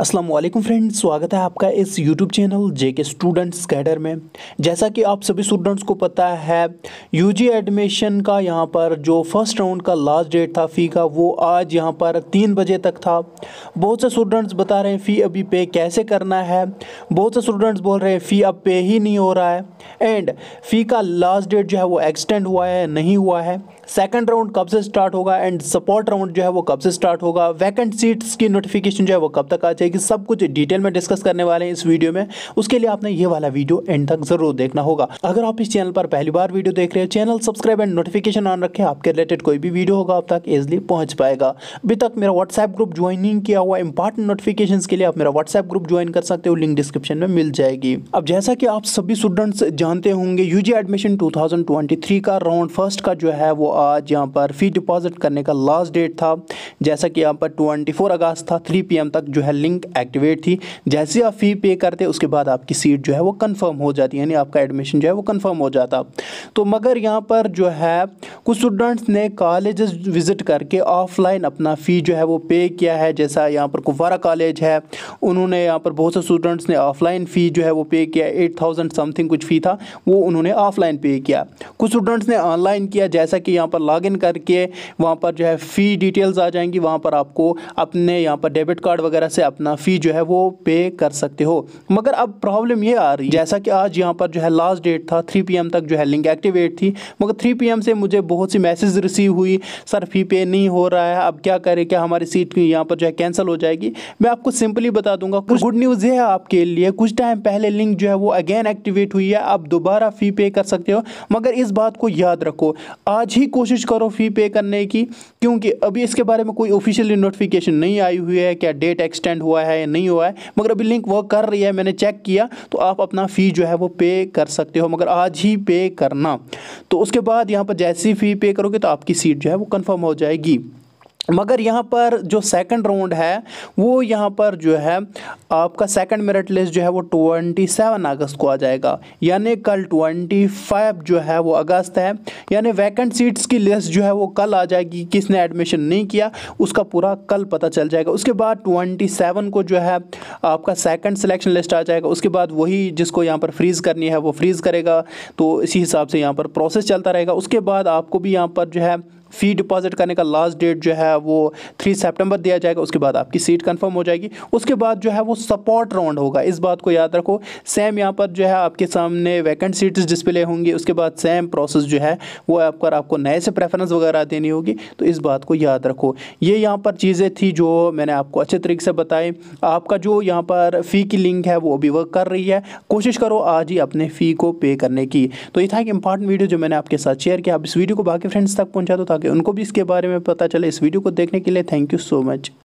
Aslam friend स्वागत है आपका इस यूट्यूब चैनल जे के स्टूडेंट्स कैडर में जैसा कि आप सभी स्टूडेंट्स को पता है यूजी एडमिशन का यहाँ पर जो फर्स्ट राउंड का लास्ट डेट था फ़ी का वो आज यहाँ पर तीन बजे तक था बहुत से स्टूडेंट्स बता रहे हैं फ़ी अभी पे कैसे करना है बहुत से स्टूडेंट्स बोल रहे हैं फ़ी अब पे ही नहीं हो रहा है एंड फ़ी का लास्ट डेट जो है वो एक्सटेंड हुआ है नहीं हुआ है सेकंड राउंड कब से स्टार्ट होगा एंड सपोर्ट राउंड जो है वो कब से स्टार्ट होगा वैकेंट सीट्स की नोटिफिकेशन जो है वो कब तक आ जाएगी सब कुछ डिटेल में डिस्कस करने वाले हैं इस वीडियो में उसके लिए आपने ये वाला वीडियो एंड तक जरूर देखना होगा अगर आप इस चैनल पर पहली बार वीडियो देख रहे हो channel subscribe and notification on रखें आपके रिलेटेड कोई भी वीडियो होगा आप तक ईजिली पहुंच पाएगा अभी तक मेरा व्हाट्सएप ग्रुप ज्वाइन नहीं किया हुआ इंपॉर्टेंट नोटिफिकेशन के लिए आप मेरा व्हाट्सएप ग्रुप ज्वाइन कर सकते हो लिंक डिस्क्रिप्शन में मिल जाएगी अब जैसा कि आप सभी स्टूडेंट्स जानते होंगे यूजी एडमिशन टू का राउंड फर्स्ट का जो है वो आज यहाँ पर फ़ी डिपॉजिट करने का लास्ट डेट था जैसा कि यहाँ पर 24 अगस्त था 3 पीएम तक जो है लिंक एक्टिवेट थी जैसे आप फ़ी पे करते उसके बाद आपकी सीट जो है वो कन्फर्म हो जाती यानी आपका एडमिशन जो है वो कन्फर्म हो जाता तो मगर यहाँ पर जो है कुछ स्टूडेंट्स ने कॉलेज विज़िट करके ऑफलाइन अपना फ़ी जो है वो पे किया है जैसा यहाँ पर कुफारा कॉलेज है उन्होंने यहाँ पर बहुत से स्टूडेंट्स ने ऑफलाइन फ़ी जो है वो पे किया एट थाउजेंड समथिंग कुछ फ़ी था वो उन्होंने ऑफलाइन पे किया कुछ स्टूडेंट्स ने ऑनलाइन किया जैसा कि यहाँ यहाँ पर लॉगिन करके वहाँ पर जो है फ़ी डिटेल्स आ जाएंगी वहाँ पर आपको अपने यहाँ पर डेबिट कार्ड वगैरह से अपना फ़ी जो है वो पे कर सकते हो मगर अब प्रॉब्लम ये आ रही जैसा कि आज यहाँ पर जो है लास्ट डेट था थ्री पी तक जो है लिंक एक्टिवेट थी मगर थ्री पी से मुझे बहुत सी मैसेज रिसीव हुई सर फ़ी पे नहीं हो रहा है अब क्या करें क्या हमारी सीट यहाँ पर जो है कैंसिल हो जाएगी मैं आपको सिंपली बता दूंगा कुछ गुड न्यूज़ ये है आपके लिए कुछ टाइम पहले लिंक जो है वो अगेन एक्टिवेट हुई है आप दोबारा फ़ी पे कर सकते हो मगर इस बात को याद रखो आज ही कोशिश करो फ़ी पे करने की क्योंकि अभी इसके बारे में कोई ऑफिशियली नोटिफिकेशन नहीं आई हुई है क्या डेट एक्सटेंड हुआ है या नहीं हुआ है मगर अभी लिंक वर्क कर रही है मैंने चेक किया तो आप अपना फ़ी जो है वो पे कर सकते हो मगर आज ही पे करना तो उसके बाद यहाँ पर जैसी फ़ी पे करोगे तो आपकी सीट जो है वो कन्फर्म हो जाएगी मगर यहाँ पर जो सेकंड राउंड है वो यहाँ पर जो है आपका सेकंड मेरिट लिस्ट जो है वो 27 अगस्त को आ जाएगा यानी कल 25 जो है वो अगस्त है यानी वैकेंट सीट्स की लिस्ट जो है वो कल आ जाएगी किसने एडमिशन नहीं किया उसका पूरा कल पता चल जाएगा उसके बाद 27 को जो है आपका सेकंड सिलेक्शन लिस्ट आ जाएगा उसके बाद वही जिसको यहाँ पर फ्रीज़ करनी है वो फ्रीज़ करेगा तो इसी हिसाब से यहाँ पर प्रोसेस चलता रहेगा उसके बाद आपको भी यहाँ पर जो है फ़ी डिपॉजिट करने का लास्ट डेट जो है वो थ्री सेप्टेम्बर दिया जाएगा उसके बाद आपकी सीट कन्फर्म हो जाएगी उसके बाद जो है वो सपोर्ट राउंड होगा इस बात को याद रखो सेम यहाँ पर जो है आपके सामने वैकेंट सीट्स डिस्प्ले होंगी उसके बाद सेम प्रोसेस जो है वो आप आपको नए से प्रेफरेंस वगैरह देनी होगी तो इस बात को याद रखो ये यहाँ पर चीज़ें थी जो मैंने आपको अच्छे तरीके से बताई आपका जो यहाँ पर फ़ी की लिंक है वो अभी वर्क कर रही है कोशिश करो आज ही अपने फ़ी को पे करने की तो ये था एक इंपॉर्टेंट वीडियो जो मैंने आपके साथ शेयर किया आप इस वीडियो को बाकी फ्रेंड्स तक पहुँचा दो ताकि आगे उनको भी इसके बारे में पता चले इस वीडियो को देखने के लिए थैंक यू सो मच